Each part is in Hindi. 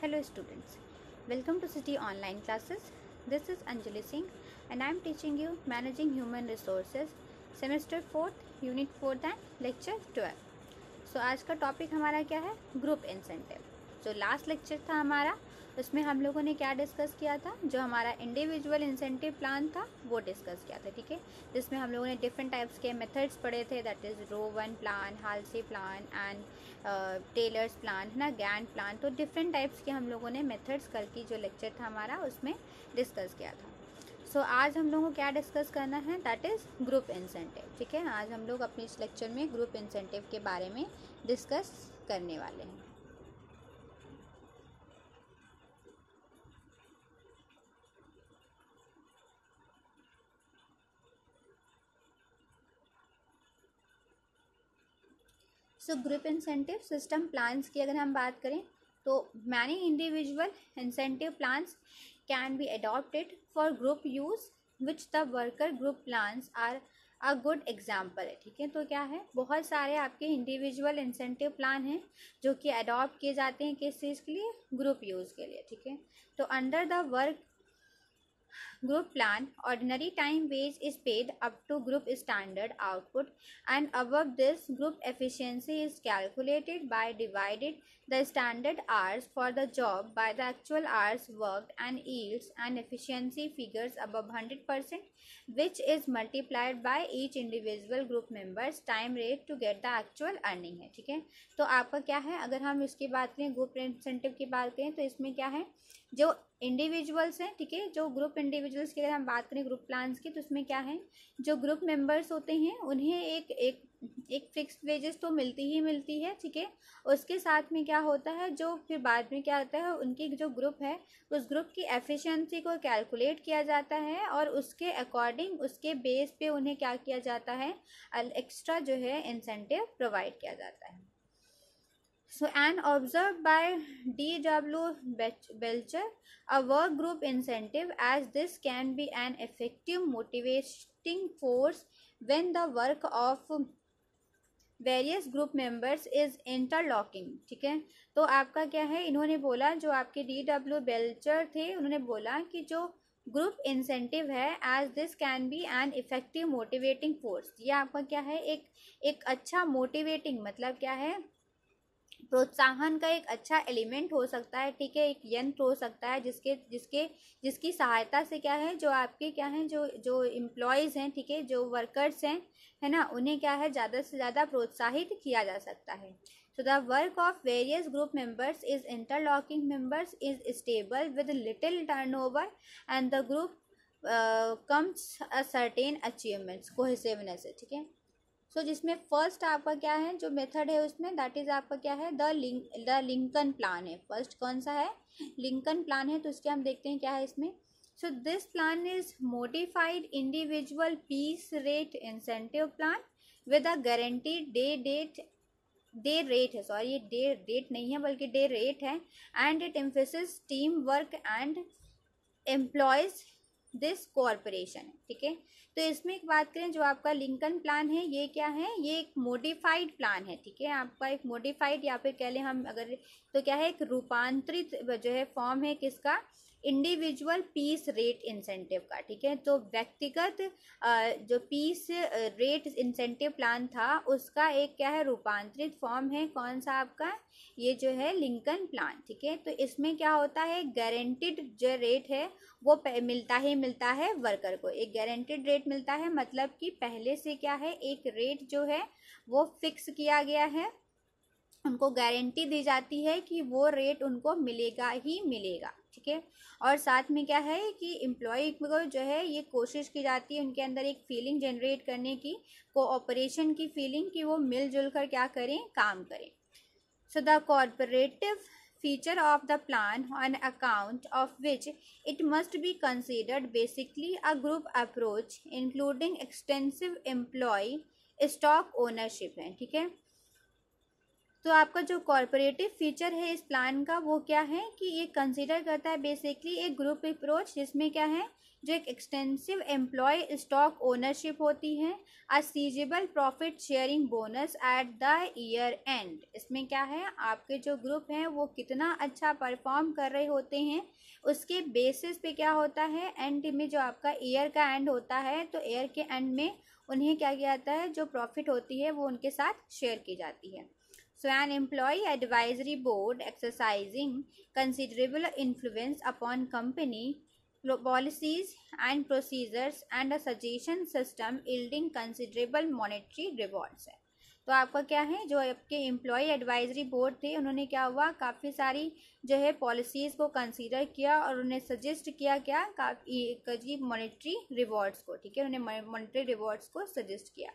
Hello students, welcome to City Online Classes. This is Anjali Singh and I am teaching you Managing Human Resources, Semester 4th, Unit 4th and Lecture 12. So so, आज का टॉपिक हमारा क्या है ग्रुप इंसेंटिव जो लास्ट लेक्चर था हमारा उसमें हम लोगों ने क्या डिस्कस किया था जो हमारा इंडिविजुअल इंसेंटिव प्लान था वो डिस्कस किया था ठीक है जिसमें हम लोगों ने डिफरेंट टाइप्स के मेथड्स पढ़े थे that is Rowan plan Halsey plan and Taylor's plan है ना गैंड प्लान तो डिफरेंट टाइप्स के हम लोगों ने मेथड्स कल की जो लेक्चर था हमारा उसमें डिस्कस किया था सो so, आज हम लोगों को क्या डिस्कस करना है दैट इज़ ग्रुप इंसेंटिव ठीक है आज हम लोग अपने इस लेक्चर में ग्रुप इंसेंटिव के बारे में डिस्कस करने वाले हैं so group incentive system plans की अगर हम बात करें तो many individual incentive plans can be adopted for group use which the worker group plans are a good example है ठीक है तो क्या है बहुत सारे आपके इंडिविजुअल इंसेंटिव प्लान हैं जो कि अडॉप्ट किए जाते हैं किस चीज़ के लिए ग्रुप यूज़ के लिए ठीक है तो under the work Group plan ordinary time wage is paid up to group standard output and above this group efficiency is calculated by divided the standard hours for the job by the actual hours worked and yields an efficiency figures above 100% which is multiplied by each individual group members time rate to get the actual earning है ठीक है तो आपका क्या है अगर हम इसकी बात करें ग्रुप इंसेंटिव की बात करें तो इसमें क्या है जो इंडिविजुअल्स हैं ठीक है जो ग्रुप इंडिविजुअल्स की अगर हम बात करें ग्रुप प्लान्स की तो उसमें क्या है जो ग्रुप मेंबर्स होते हैं उन्हें एक एक एक फिक्स वेजेस तो मिलती ही मिलती है ठीक है उसके साथ में क्या होता है जो फिर बाद में क्या होता है उनकी जो ग्रुप है उस ग्रुप की एफिशिएंसी को कैलकुलेट किया जाता है और उसके अकॉर्डिंग उसके बेस पे उन्हें क्या किया जाता है एक्स्ट्रा जो है इंसेंटिव प्रोवाइड किया जाता है So, and observed by W Belcher, a work group incentive as this can be an effective motivating force when the work of various group members is interlocking ठीक है तो आपका क्या है इन्होंने बोला जो आपके डी डब्ल्यू बेल्चर थे उन्होंने बोला कि जो ग्रुप इंसेंटिव है as this can be an effective motivating force ये आपका क्या है एक एक अच्छा मोटिवेटिंग मतलब क्या है प्रोत्साहन का एक अच्छा एलिमेंट हो सकता है ठीक है एक यंत्र हो सकता है जिसके जिसके जिसकी सहायता से क्या है जो आपके क्या हैं जो जो इम्प्लॉयज़ हैं ठीक है जो वर्कर्स हैं है ना उन्हें क्या है ज़्यादा से ज़्यादा प्रोत्साहित किया जा सकता है so the work of various group members is interlocking members is stable with little turnover and the group comes a certain achievements cohesiveness ठीक है सो so, जिसमें फर्स्ट आपका क्या है जो मेथड है उसमें दैट इज़ आपका क्या है the link the Lincoln plan है फर्स्ट कौन सा है लिंकन प्लान है तो उसके हम देखते हैं क्या है इसमें so this plan is modified individual piece rate incentive plan with a guarantee day date day rate है सॉरी ये डे डेट नहीं है बल्कि डे रेट है and it emphasis team work and employees this corporation ठीक है तो इसमें एक बात करें जो आपका लिंकन प्लान है ये क्या है ये एक मोडिफाइड प्लान है ठीक है आपका एक मोडिफाइड या फिर कह लें हम अगर तो क्या है एक रूपांतरित जो है फॉर्म है किसका इंडिविजुअल पीस रेट इंसेंटिव का ठीक है तो व्यक्तिगत जो पीस रेट इंसेंटिव प्लान था उसका एक क्या है रूपांतरित फॉर्म है कौन सा आपका ये जो है लिंकन प्लान ठीक है तो इसमें क्या होता है गारंटिड जो रेट है वो मिलता ही मिलता है वर्कर को एक गारंटिड रेट मिलता है मतलब कि पहले से क्या है एक रेट जो है वो फिक्स किया गया है उनको गारंटी दी जाती है कि वो रेट उनको मिलेगा ही मिलेगा ठीक है और साथ में क्या है कि एम्प्लॉय को जो है ये कोशिश की जाती है उनके अंदर एक फीलिंग जनरेट करने की कोऑपरेशन की फीलिंग कि वो मिलजुल कर क्या करें काम करें so the corporative feature of the plan on account of which it must be considered basically a group approach including extensive employ stock ownership है ठीक है तो आपका जो कॉरपोरेटिव फीचर है इस प्लान का वो क्या है कि ये कंसिडर करता है बेसिकली एक ग्रुप अप्रोच जिसमें क्या है जो एक एक्सटेंसिव एम्प्लॉय स्टॉक ओनरशिप होती है a profit sharing bonus at the year end इसमें क्या है आपके जो ग्रुप हैं वो कितना अच्छा परफॉर्म कर रहे होते हैं उसके बेसिस पे क्या होता है एंड में जो आपका ईयर का एंड होता है तो ईयर के एंड में उन्हें क्या किया जाता है जो प्रॉफिट होती है वो उनके साथ शेयर की जाती है So, an employee advisory board exercising considerable influence upon company policies and procedures and a suggestion system yielding considerable monetary rewards है तो आपका क्या है जो आपके एम्प्लॉय एडवाइजरी बोर्ड थे उन्होंने क्या हुआ काफ़ी सारी जो है पॉलिसीज़ को कंसीडर किया और उन्हें सजेस्ट किया क्या काफ़ी मॉनिटरी रिवॉर्ड्स को ठीक है उन्हें मॉनिटरी रिवॉर्ड्स को सजेस्ट किया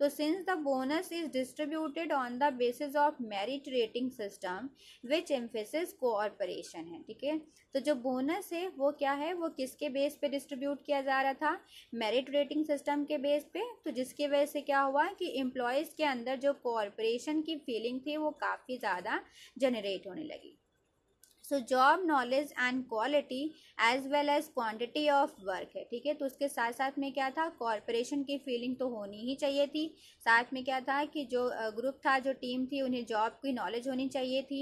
तो since the bonus is distributed on the basis of merit rating system which emphasis cooperation है ठीक है तो जो बोनस है वो क्या है वो किसके बेस पे डिस्ट्रीब्यूट किया जा रहा था मेरिट रेटिंग सिस्टम के बेस पे तो जिसकी वजह से क्या हुआ कि एम्प्लॉयज़ के अंदर जो कोऑपरेशन की फीलिंग थी वो काफ़ी ज़्यादा जनरेट होने लगी so job knowledge and quality as well as quantity of work है ठीक है तो उसके साथ साथ में क्या था कॉरपोरेशन की फीलिंग तो होनी ही चाहिए थी साथ में क्या था कि जो ग्रुप था जो टीम थी उन्हें जॉब की नॉलेज होनी चाहिए थी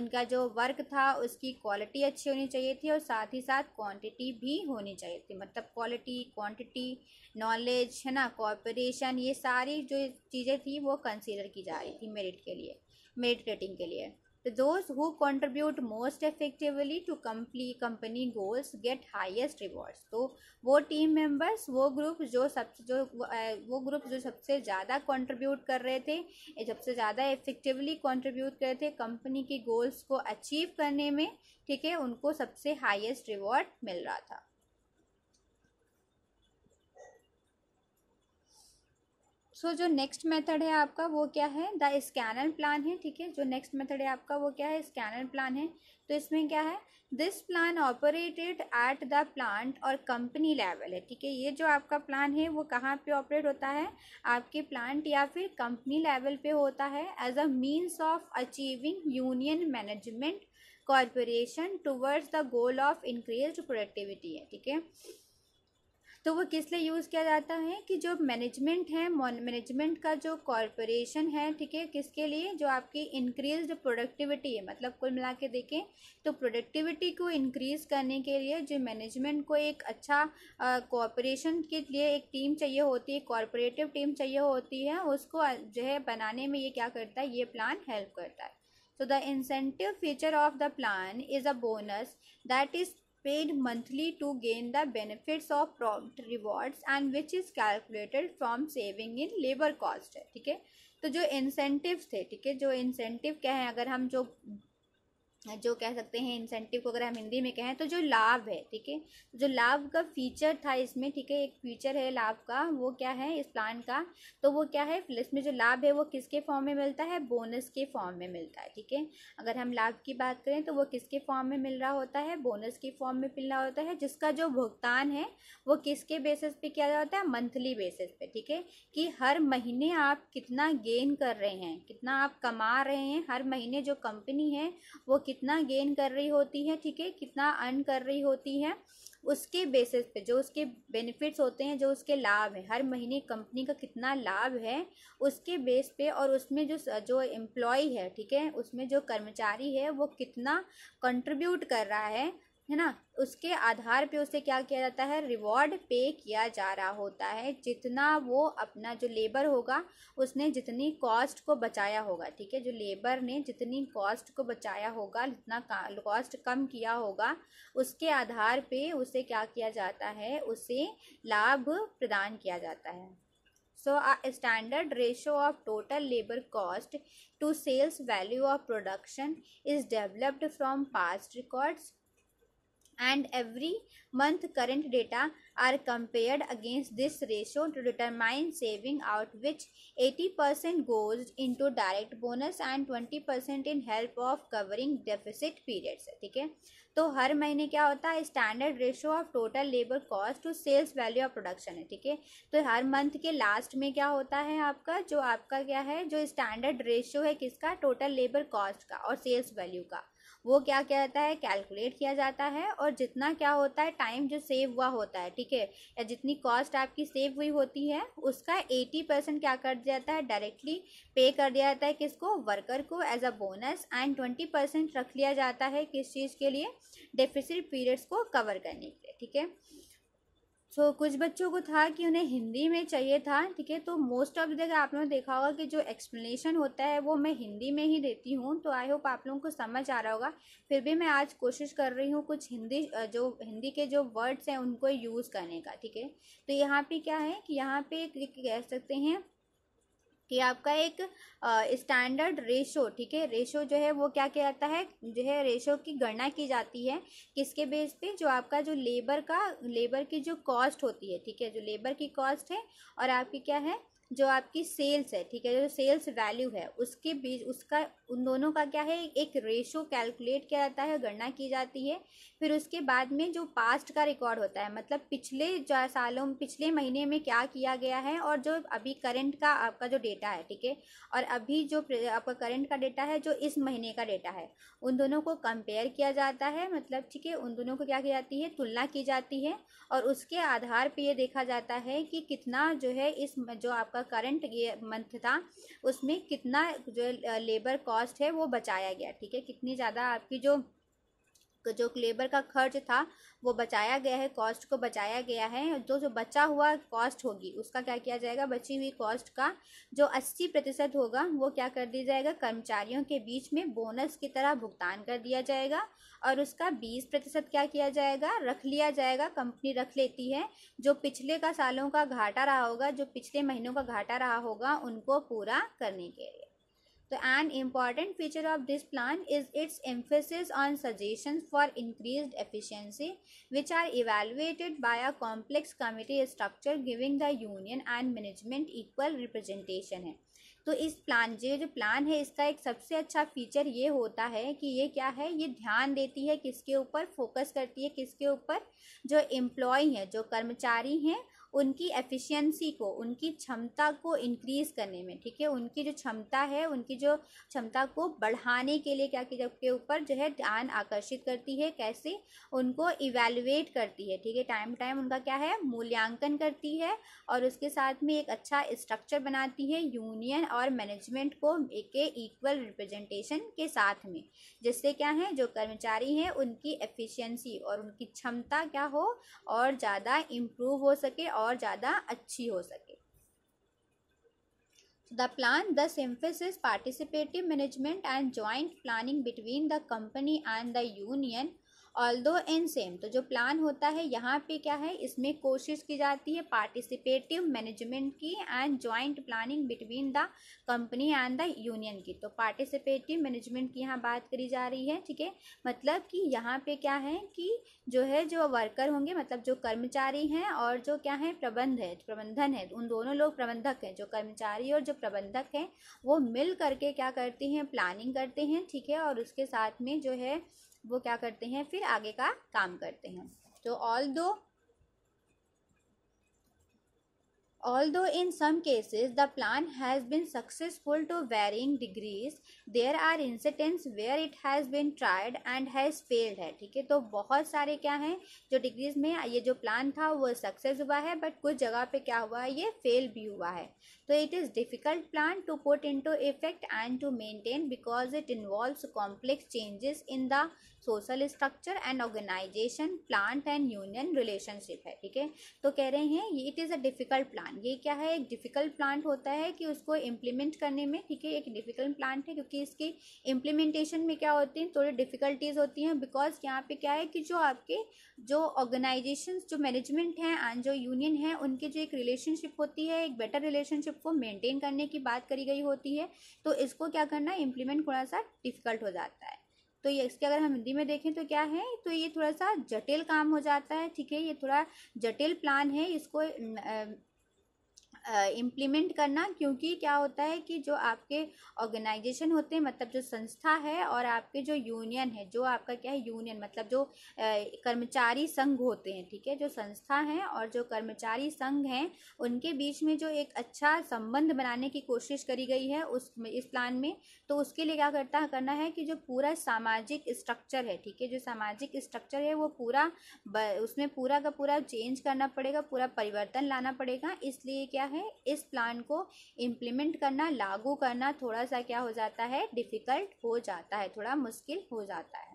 उनका जो वर्क था उसकी क्वालिटी अच्छी होनी चाहिए थी और साथ ही साथ क्वान्टिटी भी होनी चाहिए थी मतलब क्वालिटी क्वान्टिटी नॉलेज है ना कॉरपोरेशन ये सारी जो चीज़ें थी वो कंसिडर की जा रही थी मेरिट के लिए मेरिट रेटिंग के लिए those who contribute most effectively to complete company goals get highest rewards तो वो team members वो group जो सब जो वो group जो सबसे ज़्यादा contribute कर रहे थे सबसे ज़्यादा effectively contribute कर रहे थे company की goals को achieve करने में ठीक है उनको सबसे highest reward मिल रहा था सो so, जो नेक्स्ट मेथड है आपका वो क्या है द स्कैनर प्लान है ठीक है जो नेक्स्ट मेथड है आपका वो क्या है स्कैनर प्लान है तो इसमें क्या है this plan operated at the plant और कंपनी लेवल है ठीक है ये जो आपका प्लान है वो कहाँ पे ऑपरेट होता है आपके प्लांट या फिर कंपनी लेवल पे होता है as a means of achieving union management corporation towards the goal of increase productivity है ठीक है तो वो किस लिए यूज़ किया जाता है कि जो मैनेजमेंट है मैनेजमेंट का जो कॉरपोरेशन है ठीक है किसके लिए जो आपकी इंक्रीज प्रोडक्टिविटी है मतलब कुल मिला के देखें तो प्रोडक्टिविटी को इंक्रीज करने के लिए जो मैनेजमेंट को एक अच्छा कॉरपोरेशन के लिए एक टीम चाहिए होती है कॉरपोरेटिव टीम चाहिए होती है उसको जो है बनाने में ये क्या करता है ये प्लान हेल्प करता है तो the incentive feature of the plan is a bonus that is paid monthly to gain the benefits of prompt rewards and which is calculated from saving in labor cost है ठीक है तो जो incentives थे ठीक है जो incentive क्या है अगर हम जो जो कह सकते हैं इंसेंटिव को अगर हम हिंदी में कहें तो जो लाभ है ठीक है जो लाभ का फीचर था इसमें ठीक है एक फीचर है लाभ का वो क्या है इस प्लान का तो वो क्या है इसमें जो लाभ है वो किसके फॉर्म में मिलता है बोनस के फॉर्म में मिलता है ठीक है अगर हम लाभ की बात करें तो वो किसके फॉर्म में मिल रहा होता है बोनस के फॉर्म में मिल रहा होता है जिसका जो भुगतान है वो किसके बेसिस पे किया जाता है मंथली बेसिस पे ठीक है कि हर महीने आप कितना गेन कर रहे हैं कितना आप कमा रहे हैं हर महीने जो कंपनी है वो कितना गेन कर रही होती है ठीक है कितना अर्न कर रही होती है उसके बेसिस पे जो उसके बेनिफिट्स होते हैं जो उसके लाभ है हर महीने कंपनी का कितना लाभ है उसके बेस पे और उसमें जो जो एम्प्लॉय है ठीक है उसमें जो कर्मचारी है वो कितना कंट्रीब्यूट कर रहा है है ना उसके आधार पे उसे क्या किया जाता है रिवॉर्ड पे किया जा रहा होता है जितना वो अपना जो लेबर होगा उसने जितनी कॉस्ट को बचाया होगा ठीक है जो लेबर ने जितनी कॉस्ट को बचाया होगा जितना कॉस्ट कम किया होगा उसके आधार पे उसे क्या किया जाता है उसे लाभ प्रदान किया जाता है so standard ratio of total labour cost to sales value of production is developed from past records and every month current data are compared against this ratio to determine saving out which 80% goes into direct bonus and 20% in help of covering deficit periods ठीक है तो हर महीने क्या होता है standard ratio of total labour cost to sales value of production है ठीक है तो हर मंथ के लास्ट में क्या होता है आपका जो आपका क्या है जो स्टैंडर्ड रेशियो है किसका टोटल लेबर कॉस्ट का और सेल्स वैल्यू का वो क्या कहता है कैलकुलेट किया जाता है और जितना क्या होता है टाइम जो सेव हुआ होता है ठीक है या जितनी कॉस्ट आपकी सेव हुई होती है उसका एटी परसेंट क्या कर दिया जाता है डायरेक्टली पे कर दिया जाता है किसको वर्कर को as a bonus and twenty percent रख लिया जाता है किस चीज़ के लिए डेफिसिट पीरियड्स को कवर करने के लिए ठीक है सो so, कुछ बच्चों को था कि उन्हें हिंदी में चाहिए था ठीक है तो मोस्ट ऑफ जगह आप लोगों ने देखा होगा कि जो एक्सप्लेनेशन होता है वो मैं हिंदी में ही देती हूँ तो आई होप आप लोगों को समझ आ रहा होगा फिर भी मैं आज कोशिश कर रही हूँ कुछ हिंदी जो हिंदी के जो वर्ड्स हैं उनको यूज़ करने का ठीक है तो यहाँ पे क्या है कि यहाँ पे कह सकते हैं कि आपका एक स्टैंडर्ड रेशो ठीक है रेशो जो है वो क्या कहलाता है जो है रेशो की गणना की जाती है किसके बेस पे जो आपका जो लेबर का लेबर की जो कॉस्ट होती है ठीक है जो लेबर की कॉस्ट है और आपकी क्या है जो आपकी सेल्स है ठीक है जो सेल्स वैल्यू है उसके बीच उसका उन दोनों का क्या है एक रेशो कैलकुलेट किया जाता है गणना की जाती है फिर उसके बाद में जो पास्ट का रिकॉर्ड होता है मतलब पिछले सालों पिछले महीने में क्या किया गया है और जो अभी करंट का आपका जो डेटा है ठीक है और अभी जो आपका करंट का डेटा है जो इस महीने का डेटा है उन दोनों को कंपेयर किया जाता है मतलब ठीक है उन दोनों को क्या की जाती है तुलना की जाती है और उसके आधार पर ये देखा जाता है कि कितना जो है इस जो आपका आपका करंट ये मंथ था उसमें कितना जो लेबर कॉस्ट है वो बचाया गया ठीक है कितनी ज़्यादा आपकी जो जो लेबर का खर्च था वो बचाया गया है कॉस्ट को बचाया गया है जो जो बचा हुआ कॉस्ट होगी उसका क्या किया जाएगा बची हुई कॉस्ट का जो अस्सी प्रतिशत होगा वो क्या कर दिया जाएगा कर्मचारियों के बीच में बोनस की तरह भुगतान कर दिया जाएगा और उसका बीस प्रतिशत क्या किया जाएगा रख लिया जाएगा कंपनी रख लेती है जो पिछले का सालों का घाटा रहा होगा जो पिछले महीनों का घाटा रहा होगा उनको पूरा करने के लिए तो and important feature of this plan is its emphasis on suggestion for increase efficiency which are evaluated by a complex committee structure giving the union and management equal representation है तो इस प्लान जो जो प्लान है इसका एक सबसे अच्छा फीचर ये होता है कि ये क्या है ये ध्यान देती है किसके ऊपर फोकस करती है किसके ऊपर जो एम्प्लॉय हैं जो कर्मचारी हैं उनकी एफिशिएंसी को उनकी क्षमता को इंक्रीज़ करने में ठीक है उनकी जो क्षमता है उनकी जो क्षमता को बढ़ाने के लिए क्या किया के ऊपर जो है ध्यान आकर्षित करती है कैसे उनको इवेलुएट करती है ठीक है टाइम टाइम उनका क्या है मूल्यांकन करती है और उसके साथ में एक अच्छा स्ट्रक्चर बनाती है यूनियन और मैनेजमेंट को एक इक्वल रिप्रेजेंटेशन के साथ में जिससे क्या है जो कर्मचारी हैं उनकी एफिशियंसी और उनकी क्षमता क्या हो और ज़्यादा इम्प्रूव हो सके और और ज़्यादा अच्छी हो सके the plan thus emphasizes participative management and joint planning between the company and the union although an same तो जो प्लान होता है यहाँ पे क्या है इसमें कोशिश की जाती है पार्टिसिपेटिव मैनेजमेंट की and joint planning between the company and the union की तो पार्टिसिपेटिव मैनेजमेंट की यहाँ बात करी जा रही है ठीक है मतलब कि यहाँ पे क्या है कि जो है जो वर्कर होंगे मतलब जो कर्मचारी हैं और जो क्या है प्रबंध है प्रबंधन है उन दोनों लोग प्रबंधक हैं जो कर्मचारी और जो प्रबंधक हैं वो मिल करके क्या करते हैं प्लानिंग करते हैं ठीक है और उसके साथ में जो है वो क्या करते हैं फिर आगे का काम करते हैं तो ऑल दो although in some cases the plan has been successful to varying degrees there are incidents where it has been tried and has failed है ठीक है तो बहुत सारे क्या हैं जो डिग्रीज में ये जो प्लान था वो सक्सेस हुआ है बट कुछ जगह पे क्या हुआ है ये फेल भी हुआ है तो it is difficult plan to put into effect and to maintain because it involves complex changes in the social structure and organisation plant and union relationship है ठीक है तो कह रहे हैं ये it is a difficult plan ये क्या है एक डिफ़िकल्ट प्लांट होता है कि उसको इम्प्लीमेंट करने में ठीक है एक डिफ़िकल्ट प्लांट है क्योंकि कि इसकी इम्प्लीमेंटेशन में क्या होती हैं थोड़ी डिफ़िकल्टीज़ होती हैं बिकॉज यहाँ पे क्या है कि जो आपके जो ऑर्गेनाइजेशन जो मैनेजमेंट हैं एंड जो यूनियन है उनके जो एक रिलेशनशिप होती है एक बेटर रिलेशनशिप को मेनटेन करने की बात करी गई होती है तो इसको क्या करना इम्प्लीमेंट थोड़ा सा डिफ़िकल्ट हो जाता है तो ये इसके अगर हम हिंदी में देखें तो क्या है तो ये थोड़ा सा जटिल काम हो जाता है ठीक है ये थोड़ा जटिल प्लान है इसको इम्प्लीमेंट करना क्योंकि क्या होता है कि जो आपके ऑर्गेनाइजेशन होते हैं मतलब जो संस्था है और आपके जो यूनियन है जो आपका क्या है यूनियन मतलब जो कर्मचारी संघ होते हैं ठीक है जो संस्था हैं और जो कर्मचारी संघ हैं उनके बीच में जो एक अच्छा संबंध बनाने की कोशिश करी गई है उस इस प्लान में तो उसके लिए क्या करता करना है कि जो पूरा सामाजिक स्ट्रक्चर है ठीक है जो सामाजिक स्ट्रक्चर है वो पूरा उसमें पूरा का पूरा चेंज करना पड़ेगा पूरा परिवर्तन लाना पड़ेगा इसलिए क्या है है इस प्लान को इम्प्लीमेंट करना लागू करना थोड़ा सा क्या हो जाता है डिफ़िकल्ट हो जाता है थोड़ा मुश्किल हो जाता है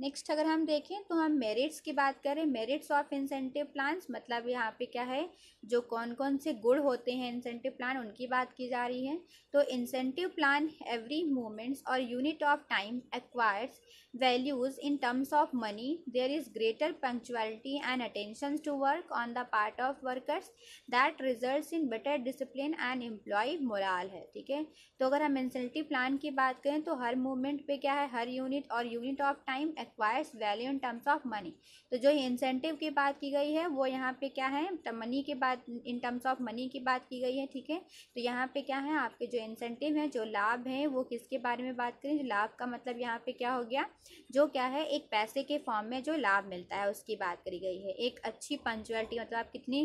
नेक्स्ट अगर हम देखें तो हम मेरिट्स की बात करें मेरिट्स ऑफ इंसेंटिव प्लान्स मतलब यहाँ पे क्या है जो कौन कौन से गुड़ होते हैं इंसेंटिव प्लान उनकी बात की जा रही है तो इंसेंटिव प्लान एवरी मोमेंट्स और unit of time acquires values in terms of money there is greater punctuality and attention to work on the part of workers that results in better discipline and employee morale है ठीक है तो अगर हम इंसेंटिव प्लान की बात करें तो हर मूवमेंट पे क्या है हर यूनिट और unit of time acquires value in terms of money तो जो इंसेंटिव की बात की गई है वो यहाँ पे क्या है मनी तो की बात इन टर्म्स ऑफ मनी की बात की गई है ठीक है तो यहाँ पे क्या है आपके जो इंसेंटिव हैं जो लाभ हैं वो किसके बारे में बात करें जो लाभ का मतलब यहाँ पे क्या हो गया जो क्या है एक पैसे के फॉर्म में जो लाभ मिलता है उसकी बात करी गई है एक अच्छी पंचुअलिटी मतलब आप कितनी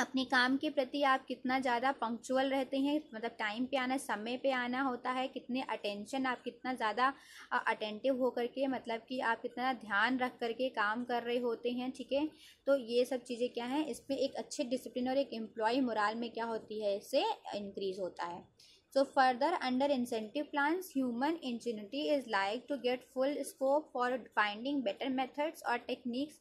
अपने काम के प्रति आप कितना ज़्यादा पंक्चुअल रहते हैं मतलब टाइम पे आना समय पे आना होता है कितने अटेंशन आप कितना ज़्यादा अटेंटिव हो करके मतलब कि आप कितना ध्यान रख करके काम कर रहे होते हैं ठीक है तो ये सब चीज़ें क्या हैं इसमें एक अच्छे डिसिप्लिन और एक एम्प्लॉय मुराल में क्या होती है इससे इंक्रीज़ होता है So further under incentive plans, human ingenuity is like to get full scope for finding better methods or techniques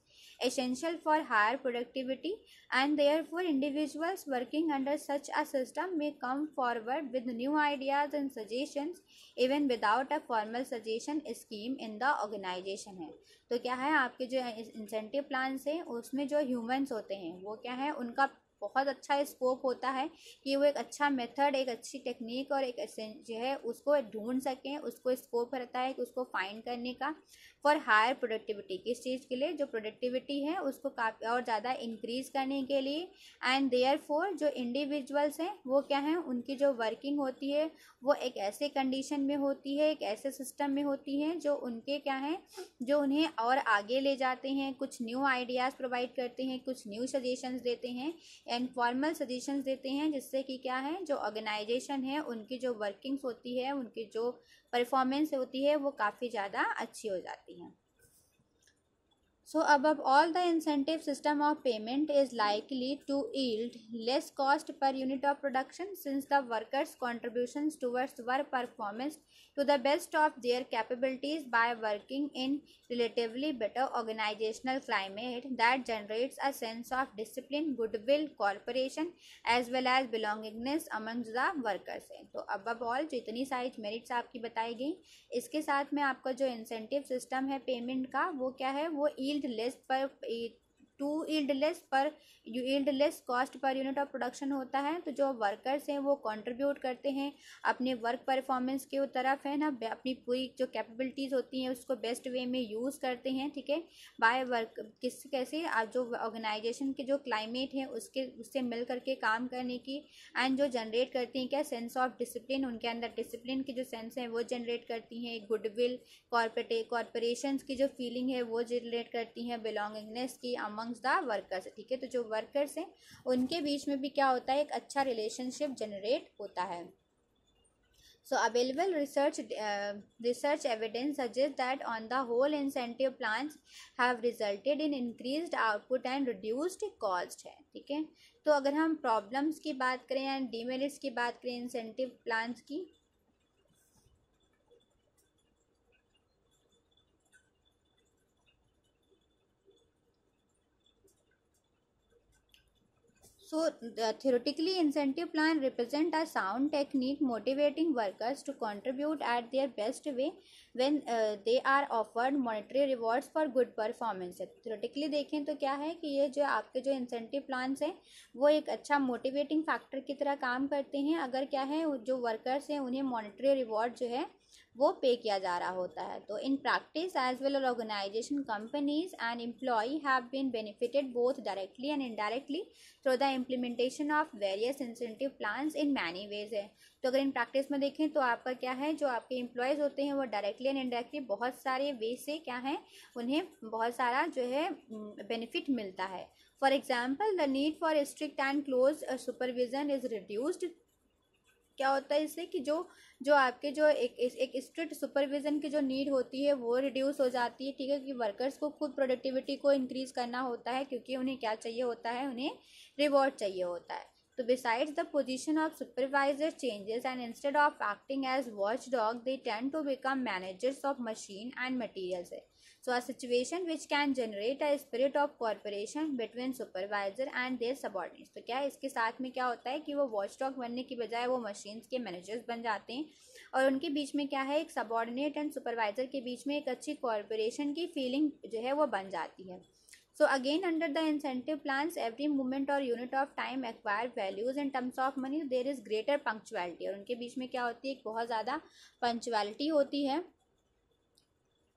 essential for higher productivity and therefore individuals working under such a system may come forward with new ideas and suggestions even without a formal suggestion scheme in the organization है तो क्या है आपके जो इंसेंटिव प्लान्स हैं उसमें जो ह्यूमंस होते हैं वो क्या है उनका बहुत अच्छा स्कोप होता है कि वो एक अच्छा मेथड एक अच्छी टेक्निक और एक जो है उसको ढूंढ सकें उसको स्कोप रहता है कि उसको फाइंड करने का फॉर हायर प्रोडक्टिविटी किस चीज़ के लिए जो प्रोडक्टिविटी है उसको काफ़ी और ज़्यादा इंक्रीज करने के लिए एंड देयर फोर जो इंडिविजुअल्स हैं वो क्या हैं उनकी जो वर्किंग होती है वो एक ऐसे कंडीशन में होती है एक ऐसे सिस्टम में होती है जो उनके क्या हैं जो उन्हें और आगे ले जाते हैं कुछ न्यू आइडियाज़ प्रोवाइड करते हैं कुछ न्यू सजेशंस देते हैं एंड फॉर्मल सजेशंस देते हैं जिससे कि क्या है जो ऑर्गेनाइजेशन है उनकी जो वर्किंग्स होती है उनकी जो परफॉर्मेंस होती है वो काफ़ी ज़्यादा अच्छी हो जाती है सो अब all the incentive system of payment is likely to yield less cost per unit of production since the workers contribution towards work performance to the best of their capabilities by working in relatively better organisational climate that generates a sense of discipline goodwill corporation as well as belongingness among the workers है तो अब ऑल जितनी साइज मेरिट्स आपकी बताई गई इसके साथ में आपका जो इंसेंटिव सिस्टम है पेमेंट का वो क्या है वो yield Less by eight. To yield less per yield less cost per unit of production होता है तो जो वर्कर्स हैं वो कंट्रीब्यूट करते हैं अपने वर्क परफॉर्मेंस के तरफ है ना अपनी पूरी जो कैपेबिलिटीज़ होती हैं उसको बेस्ट वे में यूज़ करते हैं ठीक है बाय वर्क किस कैसे आप जो ऑर्गेनाइजेशन के जो क्लाइमेट है उसके उससे मिल करके काम करने की एंड जो जनरेट करती हैं क्या सेंस ऑफ डिसिप्लिन उनके अंदर डिसिप्लिन की जो सेंस है वो जनरेट करती हैं गुडविल कॉरपोरेट कॉरपोरेशन की जो फीलिंग है वो जनरेट करती हैं बिलोंगिंगनेस की अमंग अमंगस्ट द वर्कर्स ठीक है तो जो वर्कर्स हैं उनके बीच में भी क्या होता है एक अच्छा रिलेशनशिप जनरेट होता है so available research research evidence suggest that on the whole incentive plan have resulted in increase output and reduced cost है ठीक है तो अगर हम प्रॉब्लम्स की बात करें एंड डीमेरिट्स की बात करें इंसेंटिव प्लान की so theoretically incentive plan represent a sound technique motivating workers to contribute at their best way when they are offered monetary rewards for good performance theoretically देखें तो क्या है कि ये जो आपके जो इंसेंटिव प्लान हैं वो एक अच्छा मोटिवेटिंग फैक्टर की तरह काम करते हैं अगर क्या है जो वर्कर्स हैं उन्हें मॉनिटरी रिवॉर्ड जो है वो पे किया जा रहा होता है तो in practice as well all organisation companies and employee have been benefited both directly and indirectly through the implementation of various incentive plan in many ways है तो अगर इन प्रैक्टिस में देखें तो आपका क्या है जो आपके इम्प्लॉयज़ होते हैं वो डायरेक्टली एंड इनडायरेक्टली बहुत सारे वे से क्या है उन्हें बहुत सारा जो है बेनिफिट मिलता है for example the need for strict and close supervision is reduced क्या होता है इससे कि जो जो आपके जो एक एक स्ट्रिक्ट सुपरविजन की जो नीड होती है वो रिड्यूस हो जाती है ठीक है कि वर्कर्स को खुद प्रोडक्टिविटी को इंक्रीज करना होता है क्योंकि उन्हें क्या चाहिए होता है उन्हें रिवॉर्ड चाहिए होता है तो besides the position of supervisor changes and instead of acting as watchdog they tend to become managers of machine and materials है so a situation which can generate a spirit of corporation between supervisor and their subordinates तो क्या इसके साथ में क्या होता है कि वो वॉच वॉचडॉग बनने की बजाय वो मशीन्स के मैनेजर्स बन जाते हैं और उनके बीच में क्या है एक सबॉर्डिनेट एंड सुपरवाइजर के बीच में एक अच्छी कॉरपोरेशन की फीलिंग जो है वो बन जाती है so again under the incentive plan every moment और unit of time acquire values in terms of money there is greater punctuality और उनके बीच में क्या होती है एक बहुत ज़्यादा पंक्चुअलिटी होती है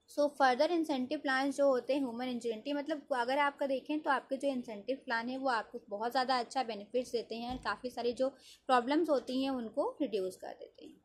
सो फर्दर इंसेंटिव प्लान जो होते हैं ह्यूमन इंसेंटिव मतलब अगर आपका देखें तो आपके जो इंसेंटिव प्लान है वो आपको बहुत ज़्यादा अच्छा बेनिफिट्स देते हैं और काफ़ी सारी जो प्रॉब्लम्स होती हैं उनको रिड्यूस कर देते हैं